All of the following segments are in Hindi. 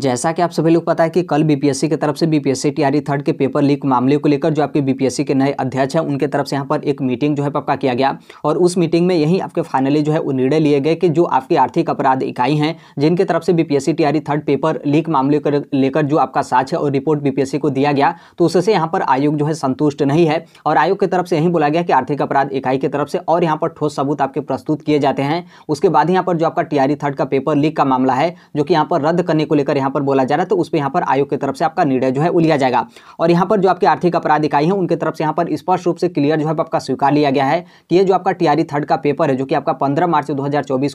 जैसा कि आप सभी लोग पता है कि कल बीपीएससी की तरफ से बीपीएससी टीआरई थर्ड के पेपर लीक मामले को लेकर जो आपके बीपीएससी के नए अध्यक्ष हैं उनके तरफ से यहाँ पर एक मीटिंग जो है पक्का किया गया और उस मीटिंग में यही आपके फाइनली जो है वो निर्णय लिए गए कि जो आपकी आर्थिक अपराध इकाई हैं जिनके तरफ से BPSC TRE third paper leak मामले को लेकर जो आपका है और रिपोर्ट बीपीएससी को दिया गया तो उससे यहाँ पर आयोग जो है संतुष्ट नहीं है और आयोग की तरफ से यही बोला गया कि आर्थिक अपराध इकाई की तरफ से और यहाँ पर ठोस सबूत आपके प्रस्तुत किए जाते हैं उसके बाद यहाँ पर जो आपका टीआरई थर्ड e का पेपर लीक का मामला है जो कि यहाँ पर रद्द करने को लेकर यहाँ यहाँ पर बोला जा रहा है तो उस पर यहाँ पर आयोग की तरफ से आपका निर्णय जो है वो लिया जाएगा और यहाँ पर जो आपकी आर्थिक अपराध इकाई है उनकी तरफ से यहाँ पर स्पष्ट रूप से क्लियर जो है आपका स्वीकार लिया गया है कि ये जो आपका टीआरई थर्ड का पेपर है जो कि आपका पंद्रह मार्च दो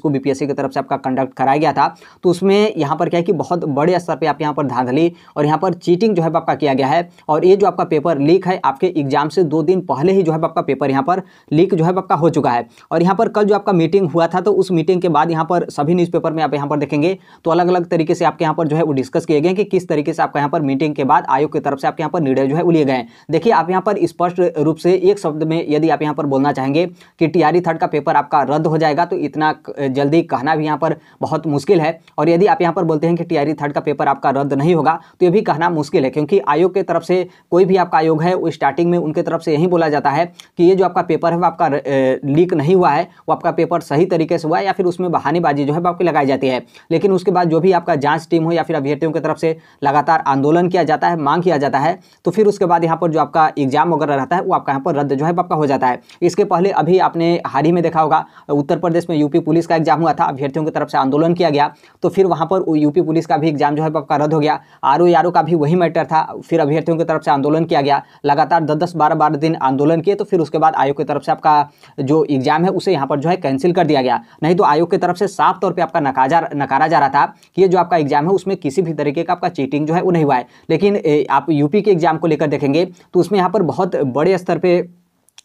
को बीपीएससी की तरफ से आपका कंडक्ट कराया गया था तो उसमें यहाँ पर क्या है कि बहुत बड़े स्तर पर आप यहाँ पर धांधली और यहाँ पर चीटिंग जो है आपका किया गया है और ये जो आपका पेपर लीक है आपके एग्जाम से दो दिन पहले ही जो है आपका पेपर यहाँ पर लीक जो है आपका हो चुका है और यहाँ पर कल जो आपका मीटिंग हुआ था तो उस मीटिंग के बाद यहाँ पर सभी न्यूज़पेपर में आप यहाँ पर देखेंगे तो अलग अलग तरीके से आपके यहाँ पर जो है है वो डिस्कस किए गए कि किस तरीके से आपका यहाँ पर मीटिंग के बाद आयोग की तरफ से आपके यहाँ पर निर्णय जो है लिए गए देखिए आप यहाँ पर स्पष्ट रूप से एक शब्द में यदि आप यहाँ पर बोलना चाहेंगे कि टीआरई थर्ड e का पेपर आपका रद्द हो जाएगा तो इतना जल्दी कहना भी यहाँ पर बहुत मुश्किल है और यदि आप यहाँ पर बोलते हैं कि टीआरई थर्ड e का पेपर आपका रद्द नहीं होगा तो ये भी कहना मुश्किल है क्योंकि आयोग की तरफ से कोई भी आपका आयोग है वो स्टार्टिंग में उनके तरफ से यही बोला जाता है कि ये जो आपका पेपर है वो आपका लीक नहीं हुआ है वो आपका पेपर सही तरीके से हुआ है या फिर उसमें बहानीबाजी जो है वो आपकी लगाई जाती है लेकिन उसके बाद जो भी आपका जांच टीम हो या या फिर अभ्यर्थियों की तरफ से लगातार आंदोलन किया जाता है मांग किया जाता है तो फिर उसके बाद यहाँ पर जो आपका एग्जाम वगैरह रहता है वो आपका यहाँ पर रद्द जो है आपका हो जाता है इसके पहले अभी आपने हाल ही में देखा होगा उत्तर प्रदेश में यूपी पुलिस का एग्जाम हुआ था अभ्यर्थियों की तरफ से आंदोलन किया गया तो फिर वहाँ पर यूपी पुलिस का भी एग्जाम जो है आपका रद्द हो गया आर ओ आर ओ का भी वही मैटर था फिर अभ्यर्थियों की तरफ से आंदोलन किया गया लगातार दस दस बारह बारह दिन आंदोलन किए तो फिर उसके बाद आयोग की तरफ से आपका जो एग्जाम है उसे यहाँ पर जो है कैंसिल कर दिया गया नहीं तो आयोग की तरफ से साफ तौर पर आपका नकाजा नकारा जा रहा था कि ये जो आपका एग्जाम है उसमें में किसी भी तरीके का आपका चीटिंग जो है वो नहीं हुआ है लेकिन आप यूपी के एग्जाम को लेकर देखेंगे तो उसमें यहाँ पर बहुत बड़े स्तर पर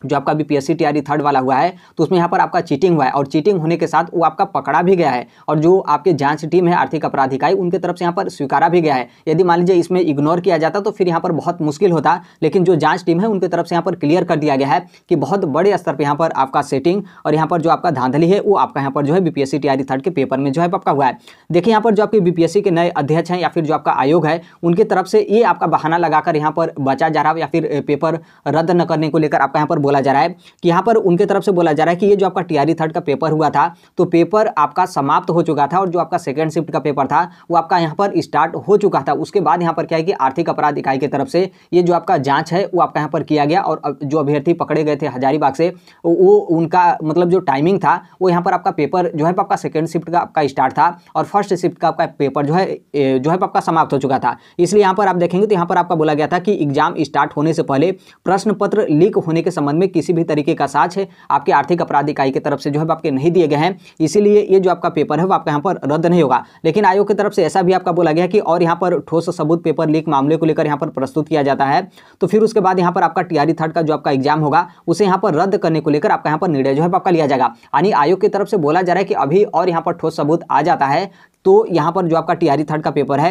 जो आपका बी पी एस थर्ड वाला हुआ है तो उसमें यहाँ पर आपका चीटिंग हुआ है और चीटिंग होने के साथ वो आपका पकड़ा भी गया है और जो आपके जांच टीम है आर्थिक अपराध इकाई उनके तरफ से यहाँ पर स्वीकारा भी गया है यदि मान लीजिए इसमें इग्नोर किया जाता तो फिर यहाँ पर बहुत मुश्किल होता लेकिन जो जाँच टीम है उनके तरफ से यहाँ पर क्लियर कर दिया गया है कि बहुत बड़े स्तर पर यहाँ पर आपका सेटिंग और यहाँ पर जो आपका धांधली है वो आपका यहाँ पर जो है बी पी एस थर्ड के पेपर में जो है आपका हुआ है देखिए यहाँ पर जो आपके बी के नए अध्यक्ष हैं या फिर जो आपका आयोग है उनकी तरफ से ये आपका बहाना लगाकर यहाँ पर बचा जा रहा है या फिर पेपर रद्द न करने को लेकर आपका यहाँ पर बोला जा रहा है कि यहाँ पर उनके तरफ से बोला जा रहा है कि ये जो आपका टीआरई थर्ड e का पेपर हुआ था तो पेपर आपका समाप्त हो चुका था और जो आपका सेकेंड शिफ्ट का पेपर था वो आपका यहाँ पर स्टार्ट हो चुका था उसके बाद यहाँ पर क्या है कि आर्थिक अपराध इकाई की तरफ से ये जो आपका जाँच है वो आपका यहाँ पर किया गया और जो अभ्यर्थी पकड़े गए थे हजारीबाग से वो उनका मतलब जो टाइमिंग था वो यहाँ पर आपका पेपर जो है आपका सेकेंड शिफ्ट का आपका स्टार्ट था और फर्स्ट शिफ्ट का आपका पेपर जो है जो है आपका समाप्त हो चुका था इसलिए यहाँ पर आप देखेंगे तो यहाँ पर आपका बोला गया था कि एग्जाम स्टार्ट होने से पहले प्रश्न पत्र लीक होने के संबंध में किसी भी तरीके का साक्ष है आपके आर्थिक अपराध इकाई की तरफ से जो है आपके नहीं दिए गए हैं इसीलिए ये जो आपका पेपर है वो आपका यहाँ पर रद्द नहीं होगा लेकिन आयोग की तरफ से ऐसा भी आपका बोला गया कि और यहाँ पर ठोस सबूत पेपर लीक मामले को लेकर यहाँ पर प्रस्तुत किया जाता है तो फिर उसके बाद यहाँ पर आपका टीआरई थर्ड का जो आपका एग्जाम होगा उसे यहाँ पर रद्द करने को लेकर आपका यहाँ पर निर्णय जो है आपका लिया जाएगा यानी आयोग की तरफ से बोला जा रहा है कि अभी और यहाँ पर ठोस सबूत आ जाता है तो यहाँ पर जो आपका टीआरई थर्ड का पेपर है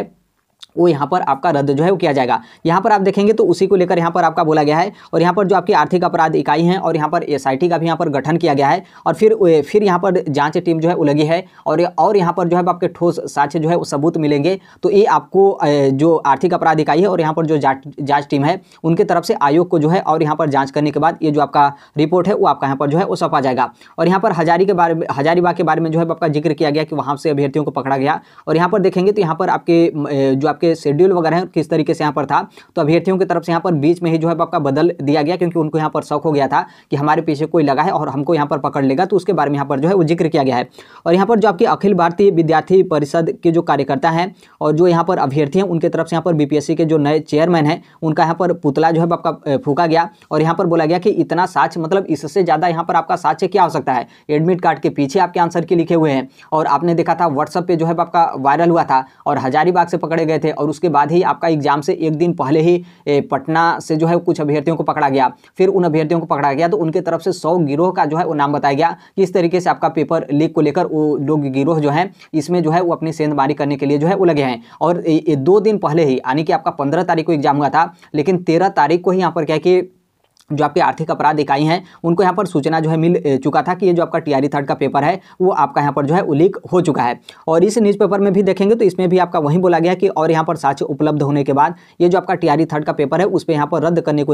वो यहाँ पर आपका रद्द जो है वो किया जाएगा यहाँ पर आप देखेंगे तो उसी को लेकर यहाँ पर आपका बोला गया है और यहाँ पर जो आपकी आर्थिक अपराध इकाई है और यहाँ पर एस का भी यहाँ पर गठन किया गया है और फिर फिर यहाँ पर जांच टीम जो है वो लगी है और और यहाँ पर जो है आपके ठोस साक्ष्य जो है वो सबूत मिलेंगे तो ये आपको जो आर्थिक अपराध इकाई है और यहाँ पर जो जाँच टीम है उनके तरफ से आयोग को जो है और यहाँ पर जाँच करने के बाद ये जो आपका रिपोर्ट है वो आपका यहाँ पर जो है वो सौंपा जाएगा और यहाँ पर हजारी के बारे में हजारीबाग के बारे में जो है आपका जिक्र किया गया कि वहाँ से अभ्यर्थियों को पकड़ा गया और यहाँ पर देखेंगे तो यहाँ पर आपके जो आपके शेड्यूल वगैरह हैं किस तरीके से यहाँ पर था तो अभ्यर्थियों की तरफ से यहाँ पर बीच में ही जो है आपका बदल दिया गया क्योंकि उनको यहाँ पर शौक हो गया था कि हमारे पीछे कोई लगा है और हमको यहाँ पर पकड़ लेगा तो उसके बारे में यहाँ पर जो है वो जिक्र किया गया है और यहाँ पर जो आपकी अखिल भारतीय विद्यार्थी परिषद के जो कार्यकर्ता हैं और जो यहाँ पर अभ्यर्थी हैं उनके तरफ से यहाँ पर बीपीएससी के जो नए चेयरमैन हैं उनका यहाँ पर पुतला जो है आपका फूका गया और यहाँ पर बोला गया कि इतना साक्ष मतलब इससे ज़्यादा यहाँ पर आपका साक्ष्य क्या हो सकता है एडमिट कार्ड के पीछे आपके आंसर के लिखे हुए हैं और आपने देखा था व्हाट्सअप पर जो है आपका वायरल हुआ था और हजारीबाग से पकड़े गए थे थे और उसके बाद ही आपका एग्जाम से एक दिन पहले ही पटना से जो है कुछ अभ्यर्थियों को पकड़ा गया फिर उन अभ्यर्थियों को पकड़ा गया तो उनके तरफ से सौ गिरोह का जो है वो नाम बताया गया कि इस तरीके से आपका पेपर लीक को लेकर वो लोग गिरोह जो है इसमें जो है वो अपनी सेंधमारी करने के लिए जो है वो लगे हैं और दो दिन पहले ही यानी कि आपका पंद्रह तारीख को एग्जाम हुआ था लेकिन तेरह तारीख को ही यहाँ पर क्या कि जो आपकी आर्थिक अपराध इकाई हैं उनको यहाँ पर सूचना जो है मिल चुका था कि ये जो आपका टी आर थर्ड का पेपर है वो आपका यहाँ पर जो है उलीक हो चुका है और इस न्यूज़पेपर में भी देखेंगे तो इसमें भी आपका वहीं बोला गया कि और यहाँ पर साक्ष्य उपलब्ध होने के बाद ये जो आपका टी आर थर्ड का पेपर है उस पर यहाँ पर रद्द करने को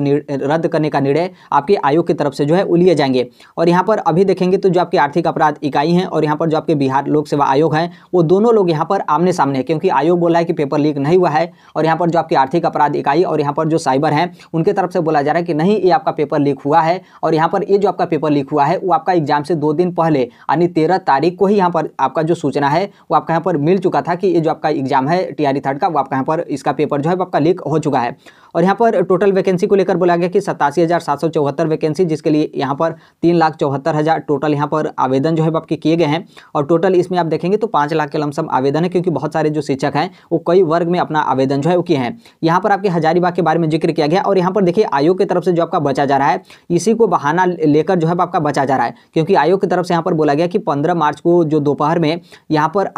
रद्द करने का निर्णय आपके आयोग की तरफ से जो है वो लिए जाएंगे और यहाँ पर अभी देखेंगे तो जो आपकी आर्थिक अपराध इकाई हैं और यहाँ पर जो आपके बिहार लोक सेवा आयोग हैं वो दोनों लोग यहाँ पर आमने सामने हैं क्योंकि आयोग बोला है कि पेपर लीक नहीं हुआ है और यहाँ पर जो आपकी आर्थिक अपराध इकाई और यहाँ पर जो साइबर हैं उनके तरफ से बोला जा रहा है कि नहीं ये आपका पेपर लीक हुआ है और यहाँ पर ये जो आपका पेपर लीक हुआ है वो आपका एग्जाम से दो दिन पहले यानी तेरह तारीख को ही यहाँ पर आपका जो सूचना है वो आपका यहाँ पर मिल चुका था कि ये जो आपका एग्जाम है टी थर्ड e का वो आपका यहाँ पर इसका पेपर जो है आपका लीक हो चुका है और यहाँ पर टोटल वैकेंसी को लेकर बोला गया कि सतासी हज़ार सात सौ चौहत्तर वैकेंसी जिसके लिए यहाँ पर तीन लाख चौहत्तर हज़ार टोटल यहाँ पर आवेदन जो है आपके किए गए हैं और टोटल इसमें आप देखेंगे तो पाँच लाख के लमसम आवेदन है क्योंकि बहुत सारे जो शिक्षक हैं वो कई वर्ग में अपना आवेदन जो है वो किए हैं यहाँ पर आपके हजारीबाग के बारे में जिक्र किया गया और यहाँ पर देखिए आयोग की तरफ से जो आपका बचा जा रहा है इसी को बहाना लेकर जो है आपका बचा जा रहा है क्योंकि आयोग की तरफ से यहाँ पर बोला गया कि पंद्रह मार्च को जो दोपहर में यहाँ पर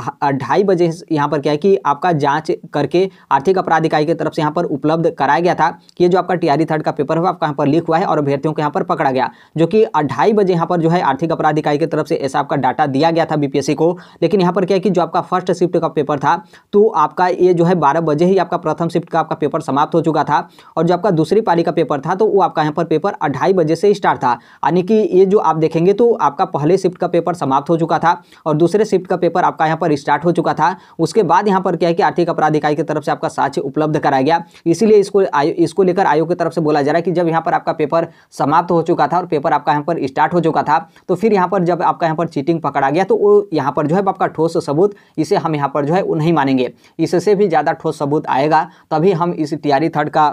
ढाई बजे यहाँ पर क्या है कि आपका जाँच करके आर्थिक अपराध इकाई की तरफ से यहाँ पर उपलब्ध कराया गया था कि ये जो आपका टीआरई थर्ड e का पेपर हुआ आपका यहाँ पर लीक हुआ है और अभ्यर्थियों को यहाँ पर पकड़ा गया जो कि ढाई बजे यहाँ पर जो है आर्थिक अपराध इकाई की तरफ से ऐसा आपका डाटा दिया गया था बीपीएससी को लेकिन यहाँ पर क्या है कि जो आपका फर्स्ट शिफ्ट का पेपर था तो आपका ये जो है बारह बजे ही आपका प्रथम शिफ्ट का आपका पेपर समाप्त हो चुका था और जो आपका दूसरी पाली का पेपर था तो वो आपका यहाँ पर पेपर अढ़ाई बजे से स्टार्ट था यानी कि ये जो आप देखेंगे तो आपका पहले शिफ्ट का पेपर समाप्त हो चुका था और दूसरे शिफ्ट का पेपर आपका यहाँ पर स्टार्ट हो चुका था उसके बाद यहाँ पर क्या है कि आर्थिक अपराध इकाई की तरफ से आपका साक्ष्य उपलब्ध कराया गया इसीलिए इसको आयोग इसको लेकर आयोग की तरफ से बोला जा रहा है कि जब यहाँ पर आपका पेपर समाप्त हो चुका था और पेपर आपका यहाँ पर स्टार्ट हो चुका था तो फिर यहाँ पर जब आपका यहाँ पर चीटिंग पकड़ा गया तो वो यहाँ पर जो है आपका ठोस सबूत इसे हम यहाँ पर जो है नहीं मानेंगे इससे भी ज़्यादा ठोस सबूत आएगा तभी हम इस टी थर्ड का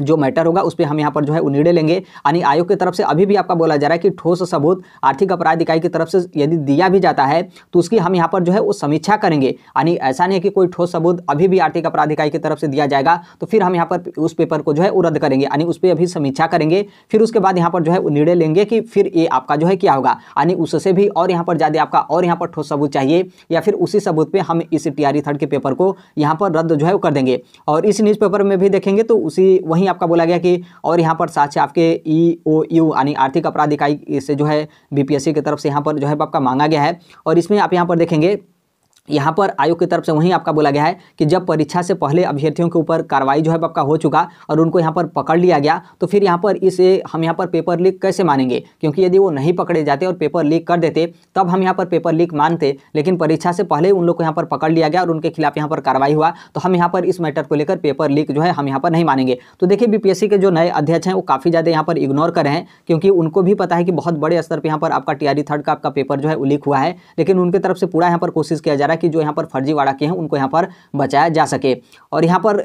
जो मैटर होगा उस पर हम यहाँ पर जो है वो निर्णय लेंगे यानी आयोग की तरफ से अभी भी आपका बोला जा रहा है कि ठोस सबूत आर्थिक अपराध इकाई की तरफ से यदि दिया भी जाता है तो उसकी हम यहाँ पर जो है वो समीक्षा करेंगे यानी ऐसा नहीं है कि कोई ठोस सबूत अभी भी आर्थिक अपराध इकाई की तरफ से दिया जाएगा तो फिर हम यहाँ पर उस पेपर को जो है वो रद्द करेंगे यानी उस पर अभी समीक्षा करेंगे फिर उसके बाद यहाँ पर जो है वो निर्णय लेंगे कि फिर ये आपका जो है क्या होगा यानी उससे भी और यहाँ पर ज़्यादा आपका और यहाँ पर ठोस सबूत चाहिए या फिर उसी सबूत पर हम इस टी थर्ड के पेपर को यहाँ पर रद्द जो है वो कर देंगे और इस न्यूज़ में भी देखेंगे तो उसी वहीं आपका बोला गया कि और यहाँ पर साथ ही आपके ई ओ यू यानी आर्थिक अपराध इकाई से जो है बीपीएससी की तरफ से यहाँ पर जो है आपका मांगा गया है और इसमें आप यहाँ पर देखेंगे यहाँ पर आयोग की तरफ से वहीं आपका बोला गया है कि जब परीक्षा से पहले अभ्यर्थियों के ऊपर कार्रवाई जो है आपका हो चुका और उनको यहाँ पर पकड़ लिया गया तो फिर यहाँ पर इसे हम यहाँ पर पेपर लीक कैसे मानेंगे क्योंकि यदि वो नहीं पकड़े जाते और पेपर लीक कर देते तब हम यहाँ पर पेपर लीक मानते लेकिन परीक्षा से पहले उन लोग को यहाँ पर पकड़ लिया गया और उनके खिलाफ यहाँ पर कार्रवाई हुआ तो हम यहाँ पर इस मैटर को लेकर पेपर लीक जो है हम यहाँ पर नहीं मानेंगे तो देखिए बी के जो नए अध्यक्ष हैं वो काफ़ी ज़्यादा यहाँ पर इग्नोर कर रहे हैं क्योंकि उनको भी पता है कि बहुत बड़े स्तर पर यहाँ पर आपका टी थर्ड का आपका पेपर जो है वो लीक हुआ है लेकिन उनके तरफ से पूरा यहाँ पर कोशिश किया जा रहा है फर्जीवाड़ा की जो यहाँ पर फर्जीवाड़ा के हैं उनको यहाँ पर बचाया जा सके और यहाँ पर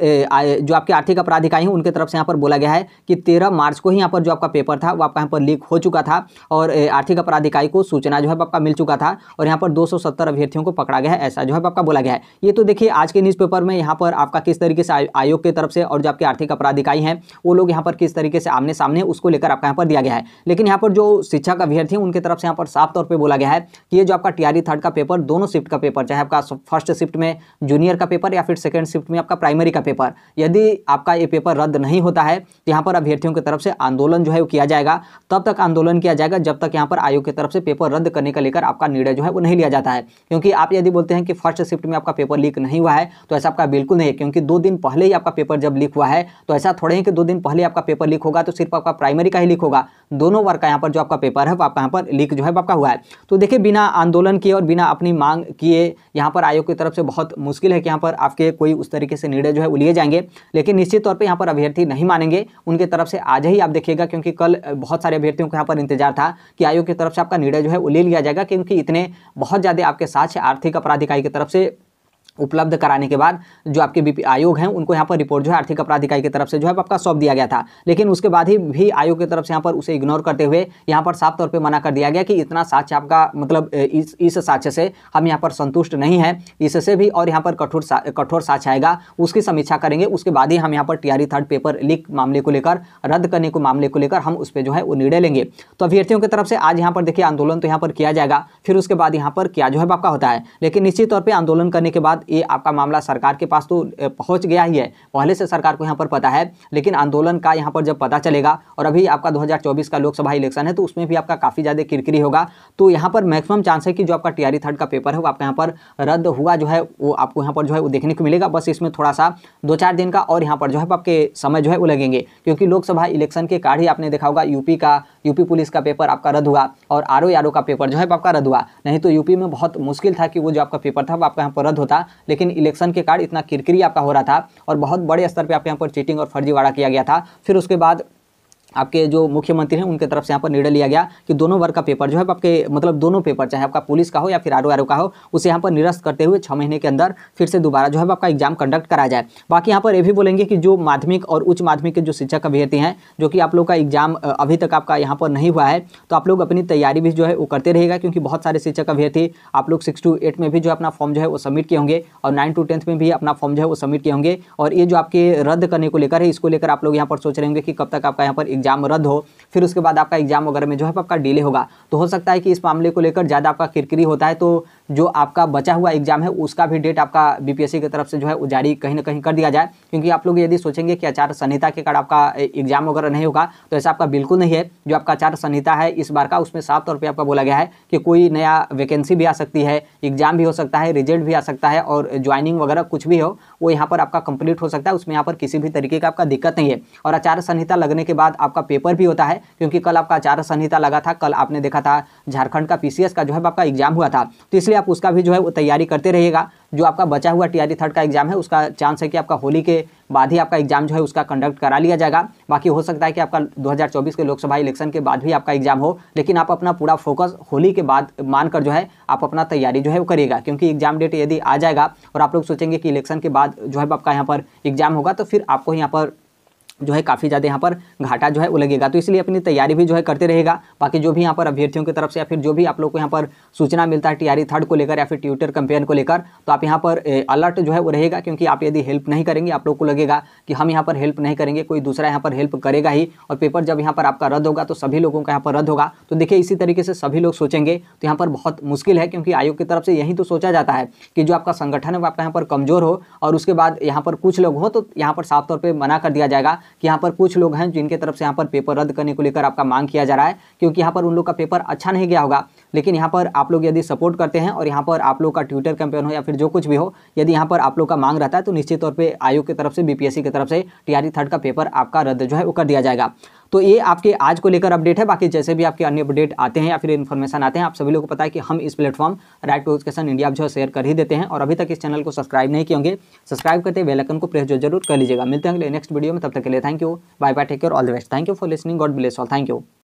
जो आपके आर्थिक अपराध इकाई हैं उनके तरफ से यहाँ पर बोला गया है कि तेरह मार्च को ही यहाँ पर जो आपका पेपर था वो आपका यहाँ पर लीक हो चुका था और आर्थिक अपराध इकाई को सूचना जो है आपका मिल चुका था और यहाँ पर दो अभ्यर्थियों को पकड़ा गया है ऐसा जो है आपका बोला गया है ये तो देखिए आज के न्यूज़पेपर में यहाँ पर आपका किस तरीके से आयोग की तरफ से और जो आपके आर्थिक अपराध इकाई हैं वो लोग यहाँ पर किस तरीके से आमने सामने उसको लेकर आपका यहाँ पर दिया गया है लेकिन यहाँ पर जो शिक्षक अभ्यर्थी उनके तरफ से यहाँ पर साफ तौर पर बोला गया है कि ये जो आपका टीआरई थर्ड का पेपर दोनों शिफ्ट का पेपर चाहे चाहे आपका फर्स्ट शिफ्ट में जूनियर का पेपर या फिर सेकेंड शिफ्ट में आपका प्राइमरी का पेपर यदि आपका ये पेपर रद्द नहीं होता है तो यहाँ पर अभ्यर्थियों की तरफ से आंदोलन जो है वो किया जाएगा तब तक आंदोलन किया जाएगा जब तक यहाँ पर आयोग की तरफ से पेपर रद्द करने का लेकर आपका निर्णय जो है वो नहीं लिया जाता है क्योंकि आप यदि बोलते हैं कि फर्स्ट शिफ्ट में आपका पेपर लीक नहीं हुआ है तो ऐसा आपका बिल्कुल नहीं है क्योंकि दो दिन पहले ही आपका पेपर जब लीक हुआ है तो ऐसा थोड़े ही कि दो दिन पहले आपका पेपर लीक होगा तो सिर्फ आपका प्राइमरी का ही लीक होगा दोनों वर्ग का यहाँ पर जो आपका पेपर है वो आपका यहाँ पर लीक जो है आपका हुआ है तो देखिए बिना आंदोलन किए और बिना अपनी मांग किए यहाँ पर आयोग की तरफ से बहुत मुश्किल है कि यहाँ पर आपके कोई उस तरीके से निर्णय जो है वो लिए जाएंगे लेकिन निश्चित तौर पर यहाँ पर अभ्यर्थी नहीं मानेंगे उनके तरफ से आज ही आप देखिएगा क्योंकि कल बहुत सारे अभ्यर्थियों को यहाँ पर इंतजार था कि आयोग की तरफ से आपका निर्णय जो है वो ले लिया जाएगा क्योंकि इतने बहुत ज़्यादा आपके साथ आर्थिक अपराध इकाई की तरफ से उपलब्ध कराने के बाद जो आपके बीपी आयोग हैं उनको यहाँ पर रिपोर्ट जो है आर्थिक अपराध इकाई की तरफ से जो है आपका सौंप दिया गया था लेकिन उसके बाद ही भी आयोग की तरफ से यहाँ पर उसे इग्नोर करते हुए यहाँ पर साफ तौर पर मना कर दिया गया कि इतना साक्ष्य आपका मतलब इस इस साक्ष्य से हम यहाँ पर संतुष्ट नहीं है इससे भी और यहाँ पर कठोर कठोर साक्ष्य आएगा उसकी समीक्षा करेंगे उसके बाद ही हम यहाँ पर टीआरई थर्ड पेपर लीक मामले को लेकर रद्द करने को मामले को लेकर हम उस पर जो है वो निर्णय लेंगे तो अभ्यर्थियों की तरफ से आज यहाँ पर देखिए आंदोलन तो यहाँ पर किया जाएगा फिर उसके बाद यहाँ पर क्या जो है आपका होता है लेकिन निश्चित तौर पर आंदोलन करने के बाद ये आपका मामला सरकार के पास तो पहुँच गया ही है पहले से सरकार को यहाँ पर पता है लेकिन आंदोलन का यहाँ पर जब पता चलेगा और अभी आपका 2024 का लोकसभा इलेक्शन है तो उसमें भी आपका काफ़ी ज़्यादा किरकिरी होगा तो यहाँ पर मैक्सिमम चांस है कि जो आपका टी थर्ड का पेपर है वो आपका यहाँ पर रद्द हुआ जो है वो आपको यहाँ पर जो है वो देखने को मिलेगा बस इसमें थोड़ा सा दो चार दिन का और यहाँ पर जो है आपके समय जो है वो लगेंगे क्योंकि लोकसभा इलेक्शन के कार्ड ही आपने देखा होगा यूपी का यूपी पुलिस का पेपर आपका रद्द हुआ और आर ओ का पेपर जो है आपका रद्द हुआ नहीं तो यूपी में बहुत मुश्किल था कि वो जो आपका पेपर था वो आपका यहाँ पर रद्द होता लेकिन इलेक्शन के कारण इतना किरकिरी आपका हो रहा था और बहुत बड़े स्तर पर आपके यहाँ पर चीटिंग और फर्जीवाड़ा किया गया था फिर उसके बाद आपके जो मुख्यमंत्री हैं उनके तरफ से यहाँ पर निर्णय लिया गया कि दोनों वर्ग का पेपर जो है आपके मतलब दोनों पेपर चाहे आपका पुलिस का हो या फिर आर ओ का हो उसे यहाँ पर निरस्त करते हुए छः महीने के अंदर फिर से दोबारा जो है आपका एग्जाम कंडक्ट कराया जाए बाकी यहाँ पर ये भी बोलेंगे कि जो माध्यमिक और उच्च माध्यमिक के जो शिक्षक अभ्यर्थी हैं जो कि आप लोग का एग्जाम अभी तक आपका यहाँ पर नहीं हुआ है तो आप लोग अपनी तैयारी भी जो है वो करते रहेगा क्योंकि बहुत सारे शिक्षक अभ्यर्थी आप लोग सिक्स टू एट में भी जो अपना फॉर्म जो है वो सबमिट किए होंगे और नाइन टू टेंथ में भी अपना फॉर्म जो है वो सबमिट किए होंगे और ये जो आपके रद्द करने को लेकर है इसको लेकर आप लोग यहाँ पर सोच रहे होंगे कि कब तक आपका यहाँ पर एग्जाम एग्ज़ाम रद्द हो फिर उसके बाद आपका एग्ज़ाम वगैरह में जो है आपका डिले होगा तो हो सकता है कि इस मामले को लेकर ज़्यादा आपका किरकिरी होता है तो जो आपका बचा हुआ एग्ज़ाम है उसका भी डेट आपका बीपीएससी की तरफ से जो है जारी कहीं ना कहीं कर दिया जाए क्योंकि आप लोग यदि सोचेंगे कि आचार संहिता के कारण आपका एग्ज़ाम वगैरह नहीं होगा तो ऐसा आपका बिल्कुल नहीं है जो आपका आचार संहिता है इस बार का उसमें साफ तौर पर आपका बोला गया है कि कोई नया वैकेंसी भी आ सकती है एग्ज़ाम भी हो सकता है रिजल्ट भी आ सकता है और ज्वाइनिंग वगैरह कुछ भी हो वो यहाँ पर आपका कंप्लीट हो सकता है उसमें यहाँ पर किसी भी तरीके का आपका दिक्कत नहीं है और आचार संहिता लगने के बाद आपका पेपर भी होता है क्योंकि कल आपका आचार संहिता लगा था कल आपने देखा था झारखंड का पीसीएस का जो है आपका एग्जाम हुआ था तो इसलिए आप उसका भी जो है वो तैयारी करते रहिएगा जो आपका बचा हुआ टीआरडी थर्ड का एग्जाम है उसका चांस है कि आपका होली के बाद ही आपका एग्जाम जो है उसका कंडक्ट करा लिया जाएगा बाकी हो सकता है कि आपका 2024 के लोकसभा इलेक्शन के बाद भी आपका एग्जाम हो लेकिन आप अपना पूरा फोकस होली के बाद मानकर जो है आप अपना तैयारी जो है वो करिएगा क्योंकि एग्जाम डेट यदि आ जाएगा और आप लोग सोचेंगे कि इलेक्शन के बाद जो है आपका यहाँ पर एग्जाम होगा तो फिर आपको यहाँ पर जो है काफ़ी ज़्यादा यहाँ पर घाटा जो है वो लगेगा तो इसलिए अपनी तैयारी भी जो है करते रहेगा बाकी जो भी यहाँ पर अभ्यर्थियों की तरफ से या फिर जो भी आप लोग को यहाँ पर सूचना मिलता है टीआरई थर्ड को लेकर या फिर ट्विटर कंपेयर को लेकर तो आप यहाँ पर अलर्ट जो है वो रहेगा क्योंकि आप यदि हेल्प नहीं करेंगे आप लोग को लगेगा कि हम यहाँ पर हेल्प नहीं करेंगे कोई दूसरा यहाँ पर हेल्प करेगा ही और पेपर जब यहाँ पर आपका रद्द होगा तो सभी लोगों का यहाँ पर रद्द होगा तो देखिए इसी तरीके से सभी लोग सोचेंगे तो यहाँ पर बहुत मुश्किल है क्योंकि आयोग की तरफ से यही तो सोचा जाता है कि जो आपका संगठन है वो आपका यहाँ पर कमजोर हो और उसके बाद यहाँ पर कुछ लोग हो तो यहाँ पर साफ तौर पर मना कर दिया जाएगा कि यहाँ पर कुछ लोग हैं जिनके तरफ से यहाँ पर पेपर रद्द करने को लेकर आपका मांग किया जा रहा है क्योंकि यहाँ पर उन लोग का पेपर अच्छा नहीं गया होगा लेकिन यहाँ पर आप लोग यदि सपोर्ट करते हैं और यहाँ पर आप लोग का ट्विटर कैंपेन हो या फिर जो कुछ भी हो यदि यहाँ पर आप लोग का मांग रहता है तो निश्चित तौर पर आयोग की तरफ से बीपीएससी की तरफ से टीआरई थर्ड e का पेपर आपका रद्द जो है वो कर दिया जाएगा तो ये आपके आज को लेकर अपडेट है बाकी जैसे भी आपके अन्य अपडेट आते हैं या फिर इन्फॉर्मेशन आते हैं आप सभी लोग को पता है कि हम इस platform right to education India जो शेयर कर ही देते हैं और अभी तक इस चैनल को सब्सक्राइब नहीं किएंगे होंगे सब्सक्राइब करते वेलकन को प्रेस जो जरूर कर लीजिएगा मिलते हैं अगले नेक्स्ट वीडियो में तब तक के लिए thank you bye bye take care all the best thank you for listening God bless all thank you